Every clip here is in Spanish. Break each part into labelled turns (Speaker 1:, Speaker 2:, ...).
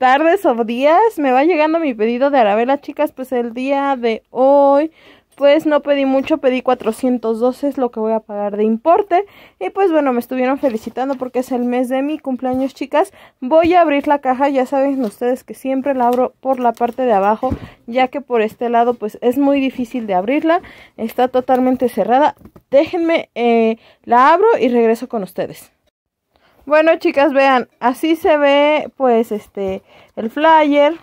Speaker 1: tardes o días me va llegando mi pedido de Arabella, chicas, pues el día de hoy pues no pedí mucho, pedí 412 es lo que voy a pagar de importe y pues bueno, me estuvieron felicitando porque es el mes de mi cumpleaños, chicas. Voy a abrir la caja, ya saben ustedes que siempre la abro por la parte de abajo, ya que por este lado pues es muy difícil de abrirla, está totalmente cerrada. Déjenme, eh, la abro y regreso con ustedes. Bueno, chicas, vean, así se ve pues este el flyer.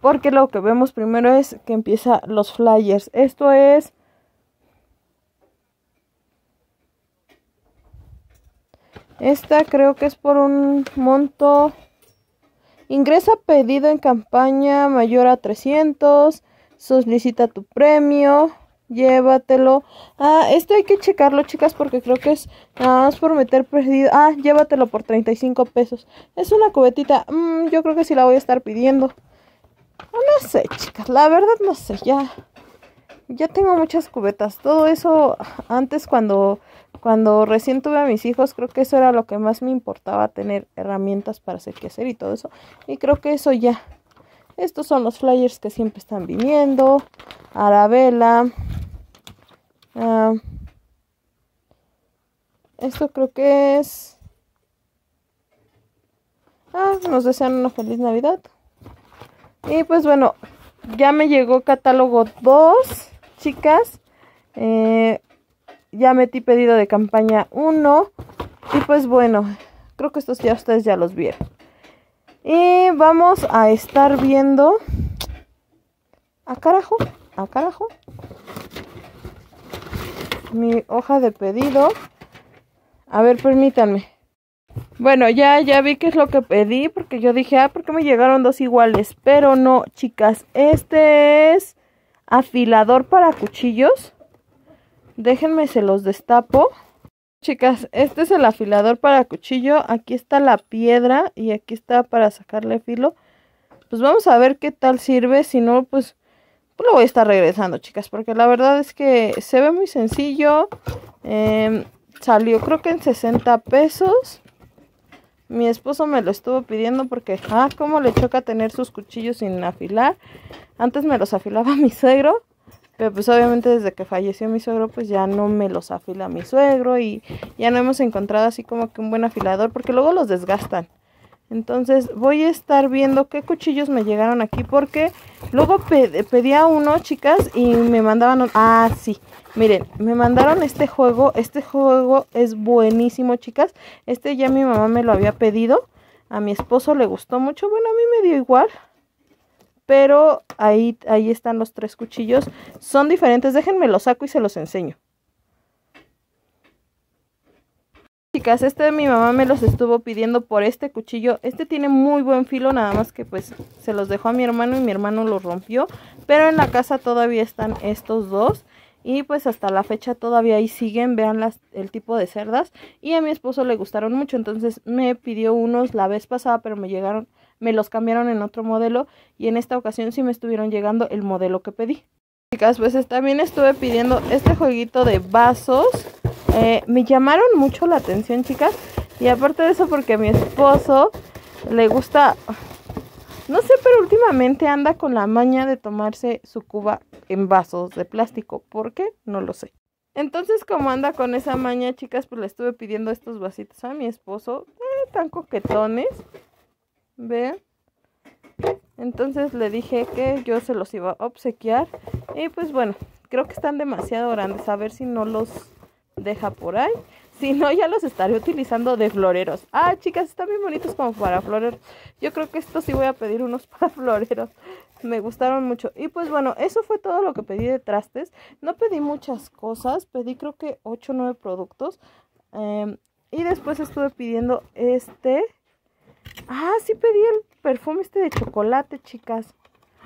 Speaker 1: Porque lo que vemos primero es que empieza los flyers. Esto es Esta creo que es por un monto. Ingresa pedido en campaña mayor a 300. Solicita tu premio llévatelo. Ah, esto hay que checarlo, chicas, porque creo que es nada más por meter perdido. Ah, llévatelo por 35 pesos. Es una cubetita. Mm, yo creo que sí la voy a estar pidiendo. Ah, no sé, chicas, la verdad no sé, ya. Ya tengo muchas cubetas. Todo eso antes cuando cuando recién tuve a mis hijos, creo que eso era lo que más me importaba tener herramientas para hacer qué hacer y todo eso. Y creo que eso ya. Estos son los flyers que siempre están viniendo. Arabella, Ah, esto creo que es... Ah, nos desean una feliz Navidad. Y pues bueno, ya me llegó catálogo 2, chicas. Eh, ya metí pedido de campaña 1. Y pues bueno, creo que estos ya ustedes ya los vieron. Y vamos a estar viendo... A carajo, a carajo mi hoja de pedido. A ver, permítanme. Bueno, ya, ya vi qué es lo que pedí, porque yo dije, ah, ¿por qué me llegaron dos iguales? Pero no, chicas, este es afilador para cuchillos. Déjenme, se los destapo. Chicas, este es el afilador para cuchillo. Aquí está la piedra y aquí está para sacarle filo. Pues vamos a ver qué tal sirve, si no, pues pues lo voy a estar regresando, chicas, porque la verdad es que se ve muy sencillo. Em, salió creo que en 60 pesos. Mi esposo me lo estuvo pidiendo porque, ah, cómo le choca tener sus cuchillos sin afilar. Antes me los afilaba mi suegro, pero pues obviamente desde que falleció mi suegro, pues ya no me los afila mi suegro y ya no hemos encontrado así como que un buen afilador porque luego los desgastan. Entonces voy a estar viendo qué cuchillos me llegaron aquí porque luego pedí pedía uno, chicas, y me mandaban... Ah, sí. Miren, me mandaron este juego. Este juego es buenísimo, chicas. Este ya mi mamá me lo había pedido. A mi esposo le gustó mucho. Bueno, a mí me dio igual. Pero ahí, ahí están los tres cuchillos. Son diferentes. Déjenme los saco y se los enseño. chicas, este mi mamá me los estuvo pidiendo por este cuchillo. Este tiene muy buen filo, nada más que pues se los dejó a mi hermano y mi hermano los rompió. Pero en la casa todavía están estos dos. Y pues hasta la fecha todavía ahí siguen, vean las, el tipo de cerdas. Y a mi esposo le gustaron mucho, entonces me pidió unos la vez pasada, pero me llegaron, me los cambiaron en otro modelo. Y en esta ocasión sí me estuvieron llegando el modelo que pedí. Chicas, pues también estuve pidiendo este jueguito de vasos eh, me llamaron mucho la atención, chicas. Y aparte de eso, porque a mi esposo le gusta, no sé, pero últimamente anda con la maña de tomarse su cuba en vasos de plástico. ¿Por qué? No lo sé. Entonces, como anda con esa maña, chicas, pues le estuve pidiendo estos vasitos a mi esposo. Eh, tan coquetones. Vean. Entonces le dije que yo se los iba a obsequiar. Y pues bueno, creo que están demasiado grandes. A ver si no los deja por ahí. Si no, ya los estaré utilizando de floreros. Ah, chicas, están bien bonitos como para floreros. Yo creo que estos sí voy a pedir unos para floreros. Me gustaron mucho. Y pues bueno, eso fue todo lo que pedí de trastes. No pedí muchas cosas. Pedí creo que 8 o 9 productos. Em, y después estuve pidiendo este. Ah, sí pedí el perfume este de chocolate, chicas.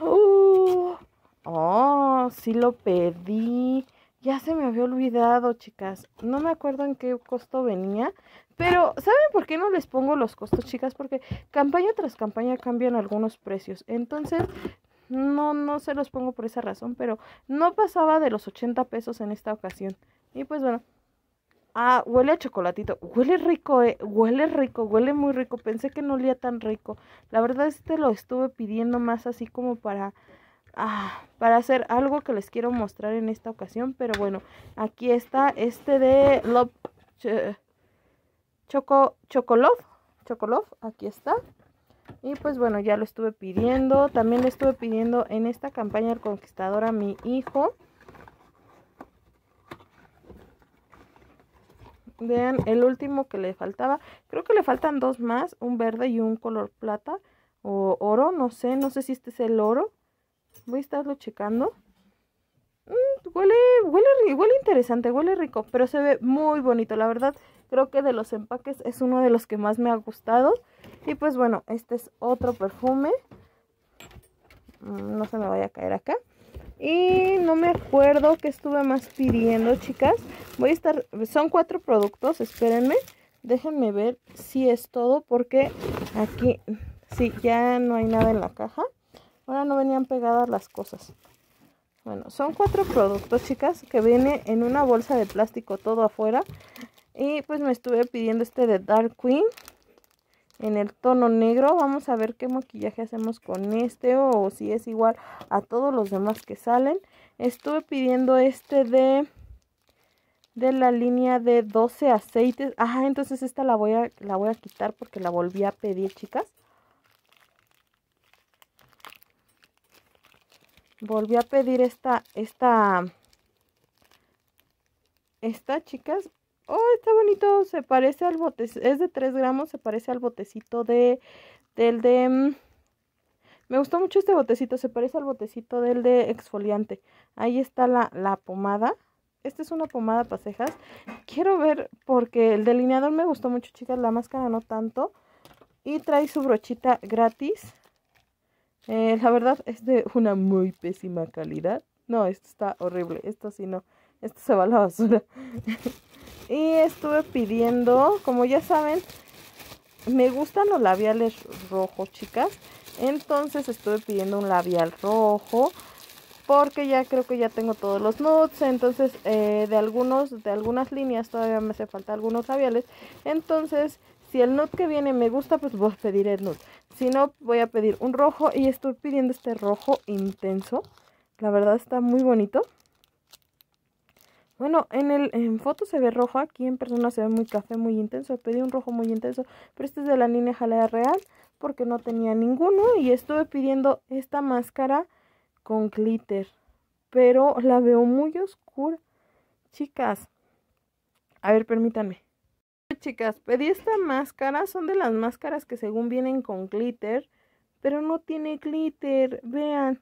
Speaker 1: oh, oh sí lo pedí. Ya se me había olvidado, chicas. No me acuerdo en qué costo venía. Pero, ¿saben por qué no les pongo los costos, chicas? Porque campaña tras campaña cambian algunos precios. Entonces, no, no se los pongo por esa razón. Pero no pasaba de los 80 pesos en esta ocasión. Y pues bueno. Ah, huele a chocolatito. Huele rico, eh. Huele rico, huele muy rico. Pensé que no olía tan rico. La verdad, es este lo estuve pidiendo más así como para Ah, para hacer algo que les quiero mostrar en esta ocasión. Pero bueno, aquí está este de Love Choco Chocolov. aquí está. Y pues bueno, ya lo estuve pidiendo. También le estuve pidiendo en esta campaña El Conquistador a mi hijo. Vean, el último que le faltaba. Creo que le faltan dos más. Un verde y un color plata. O oro, no sé. No sé si este es el oro. Voy a estarlo checando. Mm, huele, huele, huele interesante, huele rico, pero se ve muy bonito, la verdad. Creo que de los empaques es uno de los que más me ha gustado. Y pues bueno, este es otro perfume. Mm, no se me vaya a caer acá. Y no me acuerdo qué estuve más pidiendo, chicas. Voy a estar... Son cuatro productos, espérenme. Déjenme ver si es todo porque aquí... Sí, ya no hay nada en la caja. Ahora no venían pegadas las cosas. Bueno, son cuatro productos, chicas, que viene en una bolsa de plástico todo afuera. Y pues me estuve pidiendo este de Dark Queen en el tono negro. Vamos a ver qué maquillaje hacemos con este o si es igual a todos los demás que salen. Estuve pidiendo este de de la línea de 12 aceites. Ajá, entonces esta la voy a, la voy a quitar porque la volví a pedir, chicas. volví a pedir esta, esta, esta, chicas. Oh, está bonito, se parece al bote, es de 3 gramos, se parece al botecito de, del de... Mm, me gustó mucho este botecito, se parece al botecito del de exfoliante. Ahí está la, la pomada. Esta es una pomada para cejas. Quiero ver porque el delineador me gustó mucho, chicas. La máscara no tanto. Y trae su brochita gratis. Eh, la verdad es de una muy pésima calidad. No, esto está horrible. Esto sí no. Esto se va a la basura. y estuve pidiendo, como ya saben, me gustan los labiales rojos, chicas. Entonces estuve pidiendo un labial rojo. Porque ya creo que ya tengo todos los nudes. Entonces, eh, de algunos, de algunas líneas todavía me hace falta algunos labiales. Entonces, si el nude que viene me gusta, pues voy a pedir el nude. Si no, voy a pedir un rojo y estoy pidiendo este rojo intenso. La verdad está muy bonito. Bueno, en el en foto se ve rojo, aquí en persona se ve muy café, muy intenso. Pedí un rojo muy intenso, pero este es de la línea Jalea Real porque no tenía ninguno y estuve pidiendo esta máscara con glitter, pero la veo muy oscura. Chicas, a ver, permítanme chicas, pedí esta máscara, son de las máscaras que según vienen con glitter, pero no tiene glitter, vean.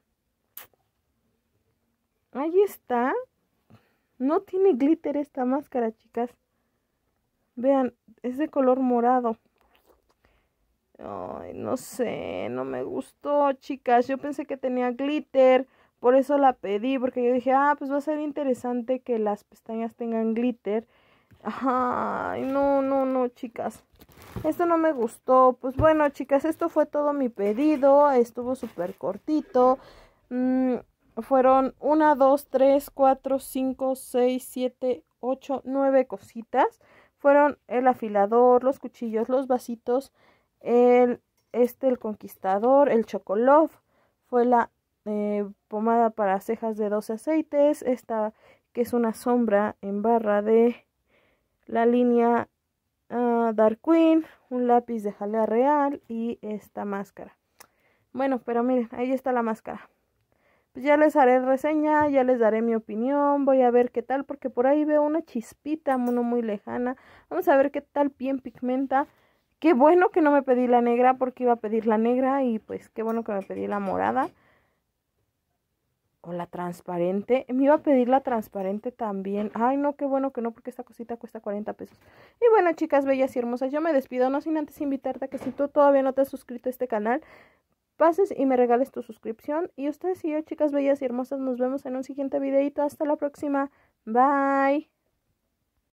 Speaker 1: Ahí está. No tiene glitter esta máscara, chicas. Vean, es de color morado. Ay, no sé, no me gustó, chicas. Yo pensé que tenía glitter, por eso la pedí, porque yo dije, ah, pues va a ser interesante que las pestañas tengan glitter Ay, no, no, no, chicas. Esto no me gustó. Pues bueno, chicas, esto fue todo mi pedido. Estuvo súper cortito. Mm, fueron Una, dos, tres, cuatro, cinco Seis, siete, ocho, nueve cositas. Fueron el afilador, los cuchillos, los vasitos, el, este, el conquistador, el chocolove Fue la eh, pomada para cejas de 12 aceites. Esta que es una sombra en barra de la línea ah, Dark Queen, un lápiz de jalea real y esta máscara. Bueno, pero miren, ahí está la máscara. Pues ya les haré reseña, ya les daré mi opinión, voy a ver qué tal, porque por ahí veo una chispita, mono muy lejana. Vamos a ver qué tal bien pigmenta. Qué bueno que no me pedí la negra porque iba a pedir la negra y pues qué bueno que me pedí la morada. O la transparente. Me iba a pedir la transparente también. Ay, no, qué bueno que no, porque esta cosita cuesta 40 pesos. Y bueno, chicas bellas y hermosas, yo me despido, no sin antes invitarte a que si tú todavía no te has suscrito a este canal, pases y me regales tu suscripción. Y ustedes y yo, chicas bellas y hermosas, nos vemos en un siguiente videito. Hasta la próxima. Bye.